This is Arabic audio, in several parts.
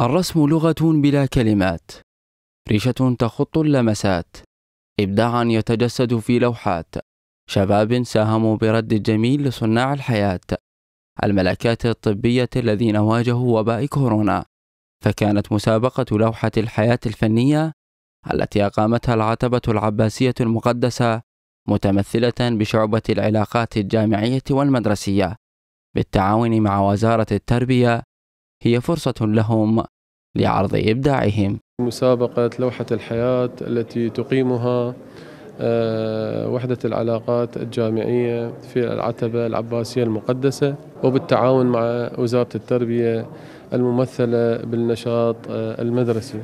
الرسم لغة بلا كلمات ريشة تخط اللمسات إبداعا يتجسد في لوحات شباب ساهموا برد الجميل لصناع الحياة الملكات الطبية الذين واجهوا وباء كورونا فكانت مسابقة لوحة الحياة الفنية التي أقامتها العتبة العباسية المقدسة متمثلة بشعبة العلاقات الجامعية والمدرسية بالتعاون مع وزارة التربية هي فرصة لهم لعرض إبداعهم مسابقة لوحة الحياة التي تقيمها آه، وحدة العلاقات الجامعية في العتبة العباسية المقدسة وبالتعاون مع وزارة التربية الممثلة بالنشاط آه، المدرسي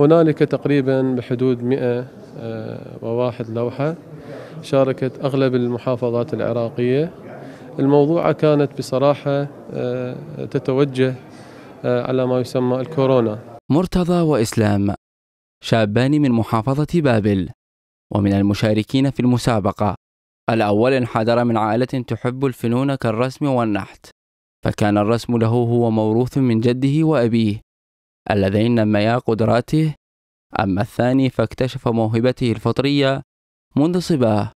هنالك تقريبا بحدود 101 آه، لوحة شاركت أغلب المحافظات العراقية الموضوعة كانت بصراحة آه، تتوجه آه، على ما يسمى الكورونا مرتضى وإسلام شابان من محافظة بابل ومن المشاركين في المسابقة الأول انحدر من عائلة تحب الفنون كالرسم والنحت فكان الرسم له هو موروث من جده وأبيه اللذين نميا قدراته أما الثاني فاكتشف موهبته الفطرية منذ صباه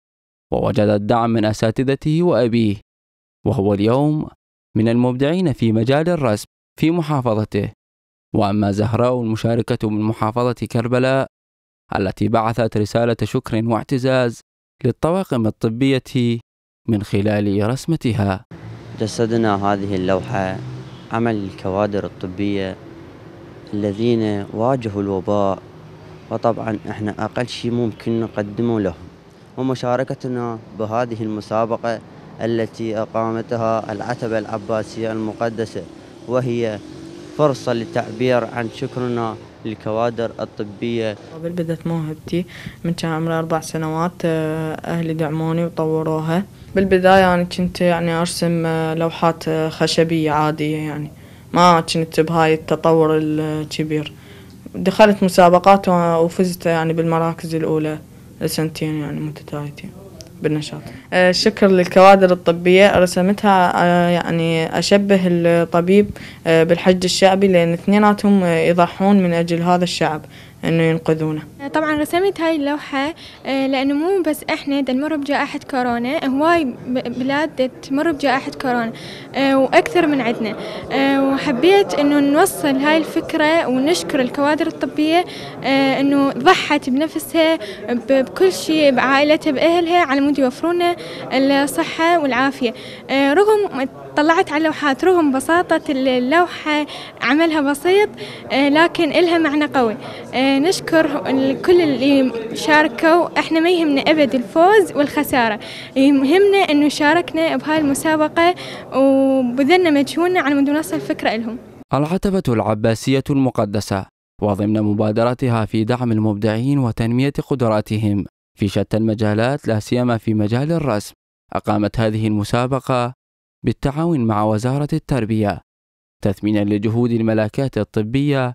ووجد الدعم من أساتذته وأبيه وهو اليوم من المبدعين في مجال الرسم في محافظته وأما زهراء المشاركة من محافظة كربلاء التي بعثت رسالة شكر واعتزاز للطواقم الطبية من خلال رسمتها جسدنا هذه اللوحة عمل الكوادر الطبية الذين واجهوا الوباء وطبعا احنا أقل شيء ممكن نقدمه لهم ومشاركتنا بهذه المسابقة التي أقامتها العتبة العباسية المقدسة وهي فرصة للتعبير عن شكرنا للكوادر الطبية قبل بدأت موهبتي من كان عمري أربع سنوات آه، أهلي دعموني وطوروها بالبداية أنا كنت يعني أرسم آه، لوحات آه، خشبية عادية يعني ما كنت بهاي التطور الكبير دخلت مسابقات وفزت يعني بالمراكز الأولى لسنتين يعني متتاليتين بالنشاط الشكر آه، للكوادر الطبية رسمتها آه، يعني أشبه الطبيب آه، بالحج الشعبي لأن اثنيناتهم يضحون من أجل هذا الشعب انه ينقذونا آه، طبعا رسمت هاي اللوحه آه، لانه مو بس احنا نمر بجائحه كورونا هواي بلاد تمر بجائحه كورونا آه، واكثر من عندنا وحبيت انه نوصل هاي الفكره ونشكر الكوادر الطبيه انه ضحت بنفسها بكل شيء بعائلتها باهلها على مود يوفرونا الصحه والعافيه رغم طلعت على لوحات رغم بساطة اللوحة عملها بسيط آه، لكن إلها معنى قوي آه، نشكر كل اللي شاركوا إحنا ما يهمنا أبد الفوز والخسارة يهمنا أنه شاركنا بهاي المسابقة وبذلنا مجهودنا على مود نوصل الفكرة لهم العتبة العباسية المقدسة وضمن مبادرتها في دعم المبدعين وتنمية قدراتهم في شتى المجالات لا سيما في مجال الرسم أقامت هذه المسابقة بالتعاون مع وزارة التربية تثمينا لجهود الملاكات الطبية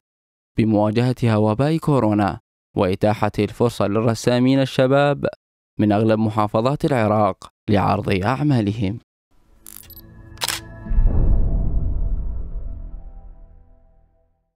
بمواجهة وباء كورونا وإتاحة الفرصة للرسامين الشباب من أغلب محافظات العراق لعرض أعمالهم